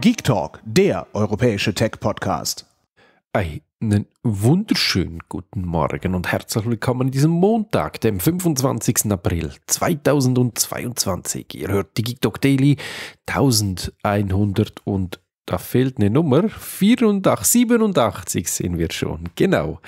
Geek Talk, der europäische Tech-Podcast. Einen wunderschönen guten Morgen und herzlich willkommen an diesem Montag, dem 25. April 2022. Ihr hört die Geek Talk Daily 1100 und da fehlt eine Nummer. 84, 87 sind wir schon. Genau.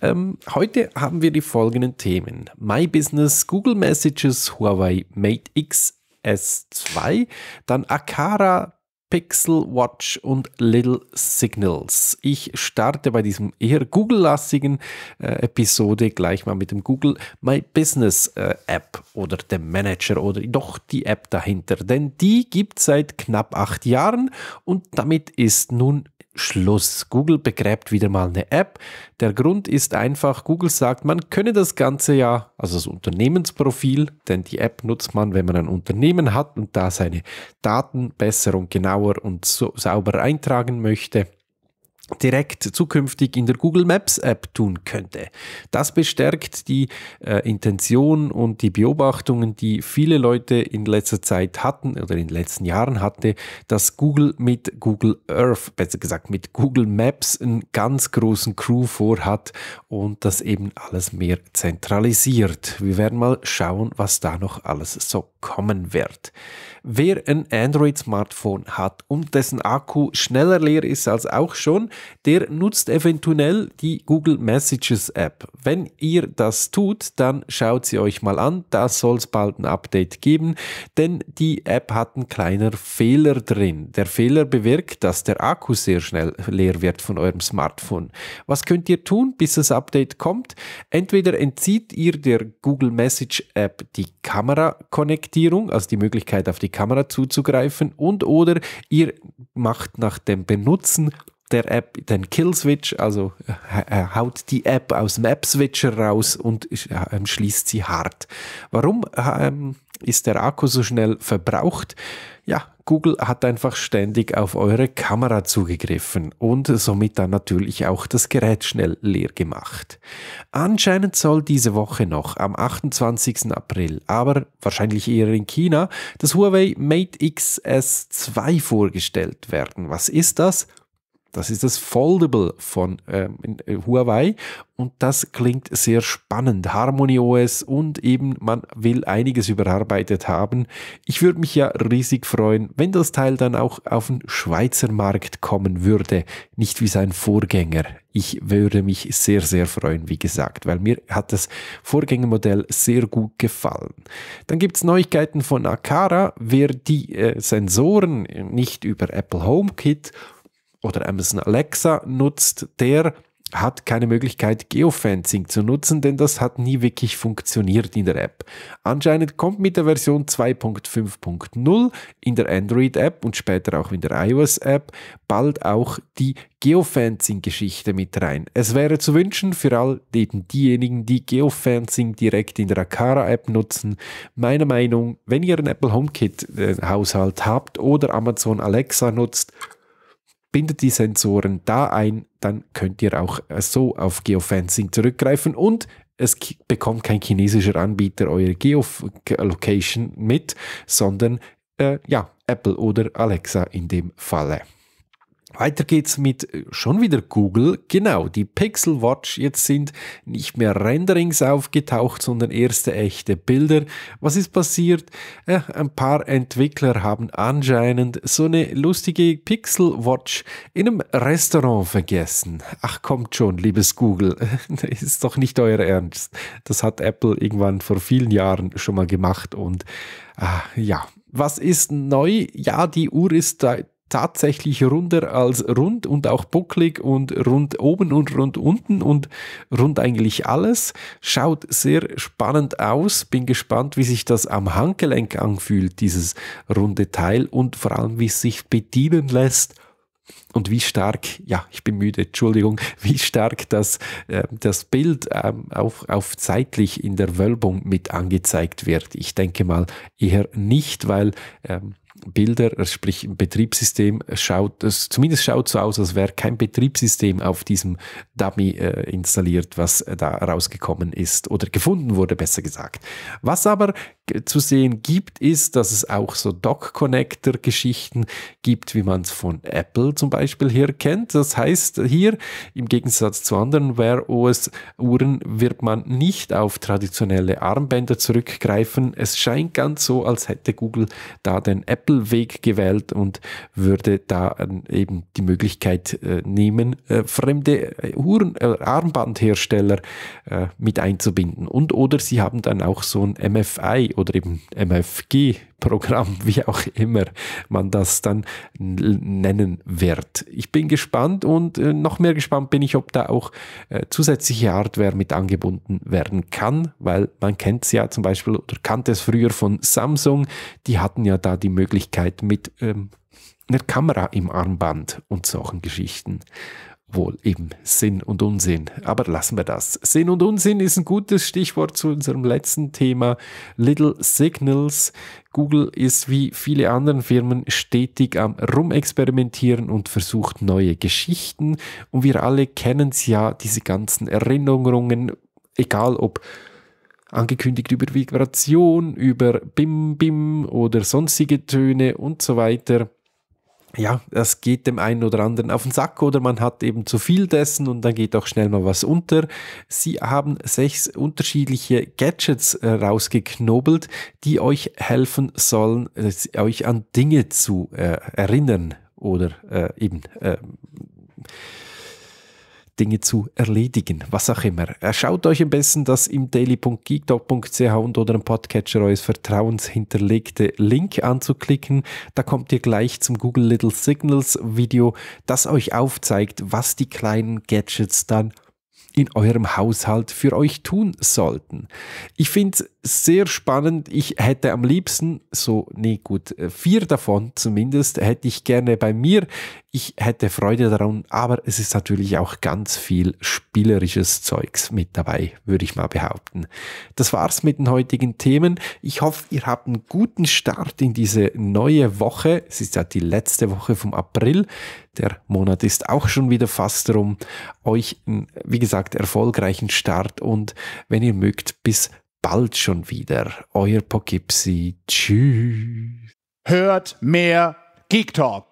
Ähm, heute haben wir die folgenden Themen: My Business, Google Messages, Huawei Mate X S2, dann Akara Pixel Watch und Little Signals. Ich starte bei diesem eher Google-lastigen äh, Episode gleich mal mit dem Google My Business äh, App oder dem Manager oder doch die App dahinter, denn die gibt seit knapp acht Jahren und damit ist nun Schluss. Google begräbt wieder mal eine App. Der Grund ist einfach, Google sagt, man könne das Ganze ja, also das Unternehmensprofil, denn die App nutzt man, wenn man ein Unternehmen hat und da seine Daten besser und genauer und so sauber eintragen möchte, direkt zukünftig in der Google Maps App tun könnte. Das bestärkt die äh, Intention und die Beobachtungen, die viele Leute in letzter Zeit hatten oder in den letzten Jahren hatte, dass Google mit Google Earth, besser gesagt mit Google Maps, einen ganz großen Crew vorhat und das eben alles mehr zentralisiert. Wir werden mal schauen, was da noch alles so kommen wird. Wer ein Android-Smartphone hat und dessen Akku schneller leer ist als auch schon, der nutzt eventuell die Google Messages App. Wenn ihr das tut, dann schaut sie euch mal an. Da soll es bald ein Update geben, denn die App hat einen kleinen Fehler drin. Der Fehler bewirkt, dass der Akku sehr schnell leer wird von eurem Smartphone. Was könnt ihr tun, bis das Update kommt? Entweder entzieht ihr der Google Message App die Kamerakonnektierung, also die Möglichkeit auf die Kamera zuzugreifen und oder ihr macht nach dem Benutzen der App den Killswitch, also äh, er haut die App aus dem App-Switcher raus und ähm, schließt sie hart. Warum ähm, ist der Akku so schnell verbraucht? Ja, Google hat einfach ständig auf eure Kamera zugegriffen und somit dann natürlich auch das Gerät schnell leer gemacht. Anscheinend soll diese Woche noch, am 28. April, aber wahrscheinlich eher in China, das Huawei Mate XS2 vorgestellt werden. Was ist das? Das ist das Foldable von ähm, äh, Huawei und das klingt sehr spannend. Harmony OS und eben man will einiges überarbeitet haben. Ich würde mich ja riesig freuen, wenn das Teil dann auch auf den Schweizer Markt kommen würde, nicht wie sein Vorgänger. Ich würde mich sehr, sehr freuen, wie gesagt, weil mir hat das Vorgängermodell sehr gut gefallen. Dann gibt es Neuigkeiten von Akara. Wer die äh, Sensoren nicht über Apple HomeKit oder Amazon Alexa nutzt, der hat keine Möglichkeit, Geofencing zu nutzen, denn das hat nie wirklich funktioniert in der App. Anscheinend kommt mit der Version 2.5.0 in der Android-App und später auch in der iOS-App bald auch die Geofencing-Geschichte mit rein. Es wäre zu wünschen für all diejenigen, die Geofencing direkt in der Akara-App nutzen. Meine Meinung, wenn ihr einen Apple HomeKit-Haushalt äh, habt oder Amazon Alexa nutzt, bindet die Sensoren da ein, dann könnt ihr auch äh, so auf Geofencing zurückgreifen und es bekommt kein chinesischer Anbieter eure Geolocation mit, sondern äh, ja, Apple oder Alexa in dem Falle. Weiter geht's mit äh, schon wieder Google. Genau, die Pixel Watch jetzt sind nicht mehr Renderings aufgetaucht, sondern erste echte Bilder. Was ist passiert? Ja, äh, ein paar Entwickler haben anscheinend so eine lustige Pixel Watch in einem Restaurant vergessen. Ach kommt schon, liebes Google, das ist doch nicht euer Ernst. Das hat Apple irgendwann vor vielen Jahren schon mal gemacht und ah, ja, was ist neu? Ja, die Uhr ist da tatsächlich runder als rund und auch bucklig und rund oben und rund unten und rund eigentlich alles. Schaut sehr spannend aus. Bin gespannt, wie sich das am Handgelenk anfühlt, dieses runde Teil und vor allem, wie es sich bedienen lässt und wie stark, ja, ich bin müde, Entschuldigung, wie stark das, äh, das Bild ähm, auch auf zeitlich in der Wölbung mit angezeigt wird. Ich denke mal eher nicht, weil ähm, Bilder, sprich ein Betriebssystem, schaut, es, zumindest schaut so aus, als wäre kein Betriebssystem auf diesem Dummy äh, installiert, was äh, da rausgekommen ist oder gefunden wurde, besser gesagt. Was aber zu sehen gibt, ist, dass es auch so Dock-Connector-Geschichten gibt, wie man es von Apple zum Beispiel her kennt. Das heißt, hier im Gegensatz zu anderen Wear OS-Uhren wird man nicht auf traditionelle Armbänder zurückgreifen. Es scheint ganz so, als hätte Google da den Apple-Weg gewählt und würde da ähm, eben die Möglichkeit äh, nehmen, äh, fremde äh, Uhren, äh, Armbandhersteller mit einzubinden. Und oder sie haben dann auch so ein MFI oder eben MFG-Programm, wie auch immer man das dann nennen wird. Ich bin gespannt und äh, noch mehr gespannt bin ich, ob da auch äh, zusätzliche Hardware mit angebunden werden kann, weil man kennt es ja zum Beispiel oder kannte es früher von Samsung, die hatten ja da die Möglichkeit mit ähm, einer Kamera im Armband und solchen Geschichten wohl eben Sinn und Unsinn. Aber lassen wir das. Sinn und Unsinn ist ein gutes Stichwort zu unserem letzten Thema. Little Signals. Google ist wie viele anderen Firmen stetig am Rumexperimentieren und versucht neue Geschichten. Und wir alle kennen es ja, diese ganzen Erinnerungen, egal ob angekündigt über Vibration, über Bim Bim oder sonstige Töne und so weiter ja, das geht dem einen oder anderen auf den Sack oder man hat eben zu viel dessen und dann geht auch schnell mal was unter. Sie haben sechs unterschiedliche Gadgets äh, rausgeknobelt, die euch helfen sollen, äh, euch an Dinge zu äh, erinnern oder äh, eben äh, Dinge zu erledigen, was auch immer. Äh, schaut euch am besten das im daily.geektalk.ch und oder im Podcatcher eures Vertrauens hinterlegte Link anzuklicken. Da kommt ihr gleich zum Google Little Signals Video, das euch aufzeigt, was die kleinen Gadgets dann in eurem Haushalt für euch tun sollten. Ich finde es sehr spannend. Ich hätte am liebsten, so, nee, gut, äh, vier davon zumindest, hätte ich gerne bei mir ich hätte Freude daran, aber es ist natürlich auch ganz viel spielerisches Zeugs mit dabei, würde ich mal behaupten. Das war's mit den heutigen Themen. Ich hoffe, ihr habt einen guten Start in diese neue Woche. Es ist ja die letzte Woche vom April. Der Monat ist auch schon wieder fast rum. Euch, wie gesagt, erfolgreichen Start und wenn ihr mögt, bis bald schon wieder. Euer Pokipsi. Tschüss. Hört mehr Geek Talk.